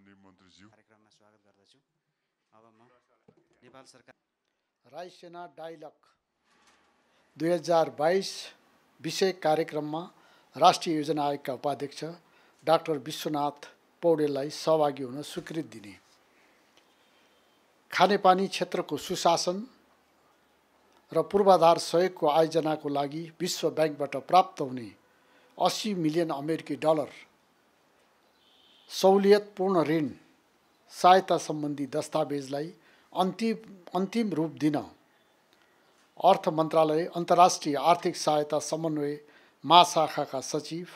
कार्यक्रममा स्वागत गर्दछु अब म नेपाल सरकार राई सेना डाइलक दुई हजार बाइस विषय कार्यक्रममा राष्ट्रिय योजना आयोगका उपाध्यक्ष डाक्टर विश्वनाथ पौडेललाई सहभागी हुन स्वीकृत दिने खानेपानी क्षेत्रको सुशासन र पूर्वाधार सहयोगको आयोजनाको लागि विश्व ब्याङ्कबाट प्राप्त हुने असी मिलियन अमेरिकी डलर सहुलियतपूर्ण ऋण सहायता सम्बन्धी दस्तावेजलाई अन्तिम अन्तिम रूप दिन अर्थ मन्त्रालय अन्तर्राष्ट्रिय आर्थिक सहायता समन्वय महाशाखाका सचिव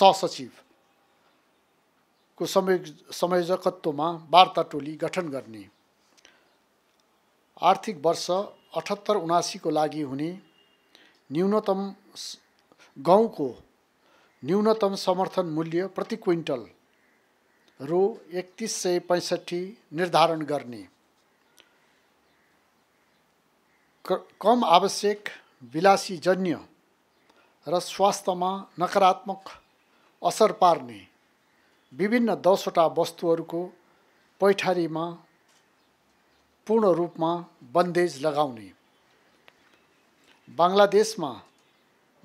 सहसचिवको समय संयोजकत्वमा वार्ता टोली गठन गर्ने आर्थिक वर्ष अठहत्तर उनासीको लागि हुने न्यूनतम गहुँको न्यूनतम समर्थन मूल्य प्रति क्विन्टल रु एकतिस सय पैँसठी निर्धारण गर्ने कम आवश्यक विलासीजन्य जन्य र स्वास्थ्यमा नकारात्मक असर पार्ने विभिन्न दसवटा वस्तुहरूको पैठारीमा पूर्ण रूपमा बन्देज लगाउने बङ्गलादेशमा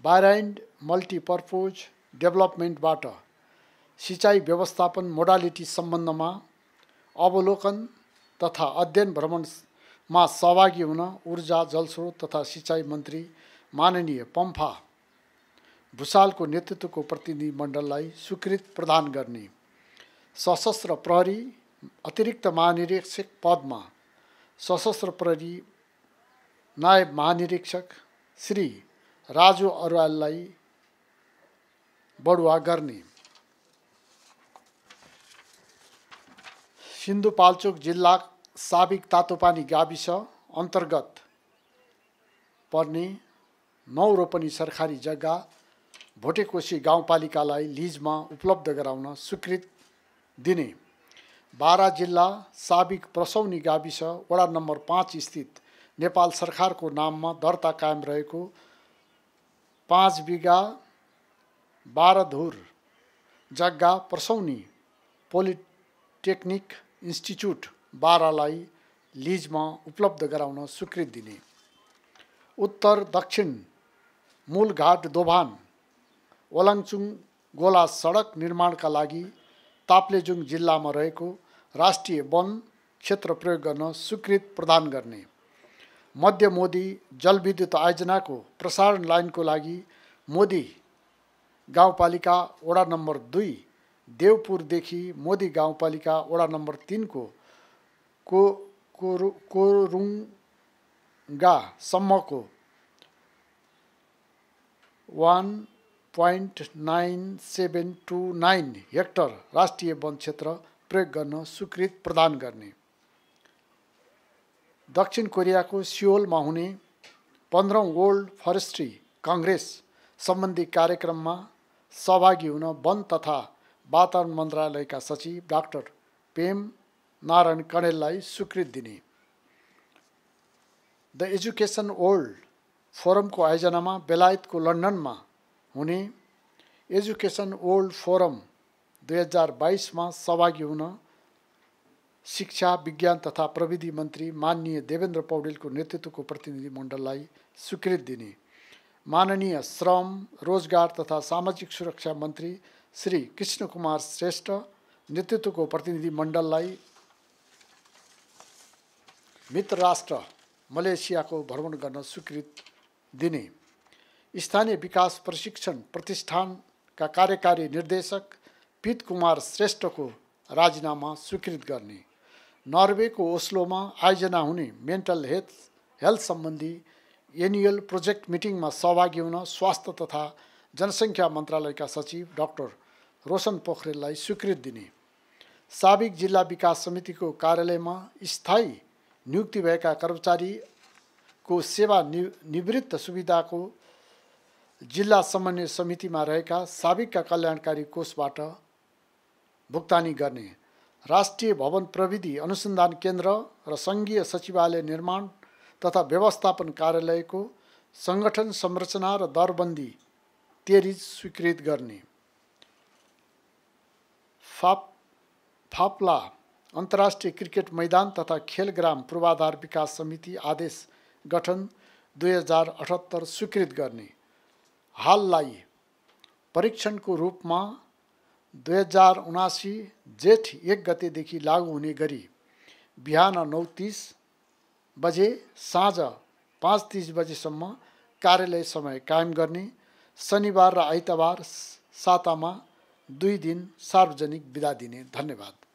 बाराइन्ड मल्टिपर्पोज डेभलपमेन्टबाट सिँचाइ व्यवस्थापन मोडालिटी सम्बन्धमा अवलोकन तथा अध्ययन भ्रमणमा सहभागी हुन ऊर्जा जलस्रोत तथा सिँचाइ मन्त्री माननीय पम्फा भुसालको नेतृत्वको प्रतिनिधिमण्डललाई स्वीकृत प्रदान गर्ने सशस्त्र प्रहरी अतिरिक्त महानिरीक्षक पदमा सशस्त्र प्रहरी नायब महानिरीक्षक श्री राजु अरवाललाई बढुवा गर्ने सिन्धुपाल्चोक जिल्ला साबिक तातोपानी गाविस अन्तर्गत पर्ने नौ रोपनी सरकारी जग्गा भोटेकोशी गाउँपालिकालाई लिजमा उपलब्ध गराउन स्वीकृत दिने बारा जिल्ला साबिक प्रसौनी गाविस वडा नम्बर पाँच स्थित नेपाल सरकारको नाममा दर्ता कायम रहेको पाँच बिघा बाह्र धुर जग्गा प्रसौनी पोलिटेक्निक इन्स्टिच्युट बाह्रलाई लिजमा उपलब्ध गराउन स्वीकृत दिने उत्तर दक्षिण मूलघाट दोभान ओलाङचुङ गोला सडक निर्माणका लागि ताप्लेजुङ जिल्लामा रहेको राष्ट्रिय वन क्षेत्र प्रयोग गर्न स्वीकृत प्रदान गर्ने मध्य मोदी जलविद्युत आयोजनाको प्रसारण लाइनको लागि मोदी गाउँपालिका वडा नम्बर दुई देवपुरदेखि मोदी गाउँपालिका वडा नम्बर तिनको को कोरु कोरुङ्गासम्मको one point nine seven two nine hectare राष्ट्रिय वन क्षेत्र प्रयोग गर्न स्वीकृत प्रदान गर्ने दक्षिण कोरियाको सियोलमा हुने पन्ध्रौँ वर्ल्ड फरेस्ट्री कङ्ग्रेस सम्बन्धी कार्यक्रममा सहभागी हुन वन तथा वातावरण मन्त्रालयका सचिव डाक्टर प्रेम नारायण कणेललाई स्वीकृत दिने द एजुकेसन वर्ल्ड फोरमको आयोजनामा बेलायतको लन्डनमा हुने एजुकेसन वर्ल्ड फोरम दुई हजार बाइसमा सहभागी हुन शिक्षा विज्ञान तथा प्रविधि मन्त्री माननीय देवेन्द्र पौडेलको नेतृत्वको प्रतिनिधिमण्डललाई स्वीकृत दिने माननीय श्रम रोजगार तथा सामाजिक सुरक्षा मन्त्री श्री कृष्ण कुमार श्रेष्ठ नेतृत्वको प्रतिनिधिमण्डललाई मित्र राष्ट्र मलेसियाको भ्रमण गर्न स्वीकृत दिने स्थानीय विकास प्रशिक्षण प्रतिष्ठानका कार्यकारी निर्देशक पित कुमार श्रेष्ठको राजीनामा स्वीकृत गर्ने नर्वेको ओस्लोमा आयोजना हुने मेन्टल हेल्थ हेल्थ सम्बन्धी एनुअल प्रोजेक्ट मिटिङमा सहभागी हुन स्वास्थ्य तथा जनसङ्ख्या मन्त्रालयका सचिव डाक्टर रोशन पोखरेललाई स्वीकृत दिने साबिक जिल्ला विकास समितिको कार्यालयमा स्थायी नियुक्ति भएका कर्मचारीको सेवा नि निवृत्त सुविधाको जिल्ला समन्वय समितिमा रहेका साबिकका कल्याणकारी कोषबाट भुक्तानी गर्ने राष्ट्रिय भवन प्रविधि अनुसन्धान केन्द्र र सङ्घीय सचिवालय निर्माण तथा व्यवस्थापन कार्यालयको सङ्गठन संरचना र दरबन्दी तेरिज स्वीकृत गर्ने फाप फाप्ला अन्तर्राष्ट्रिय क्रिकेट मैदान तथा खेलग्राम पूर्वाधार विकास समिति आदेश गठन दुई हजार अठहत्तर स्वीकृत गर्ने हाललाई परीक्षणको रूपमा दुई हजार उनासी जेठ एक गतेदेखि लागू हुने गरी बिहान नौ बजे साँझ पाँच तिस बजेसम्म कार्यालय समय कायम गर्ने शनिबार र आइतबार सातामा दुई दिन सार्वजनिक बिदा दिने धन्यवाद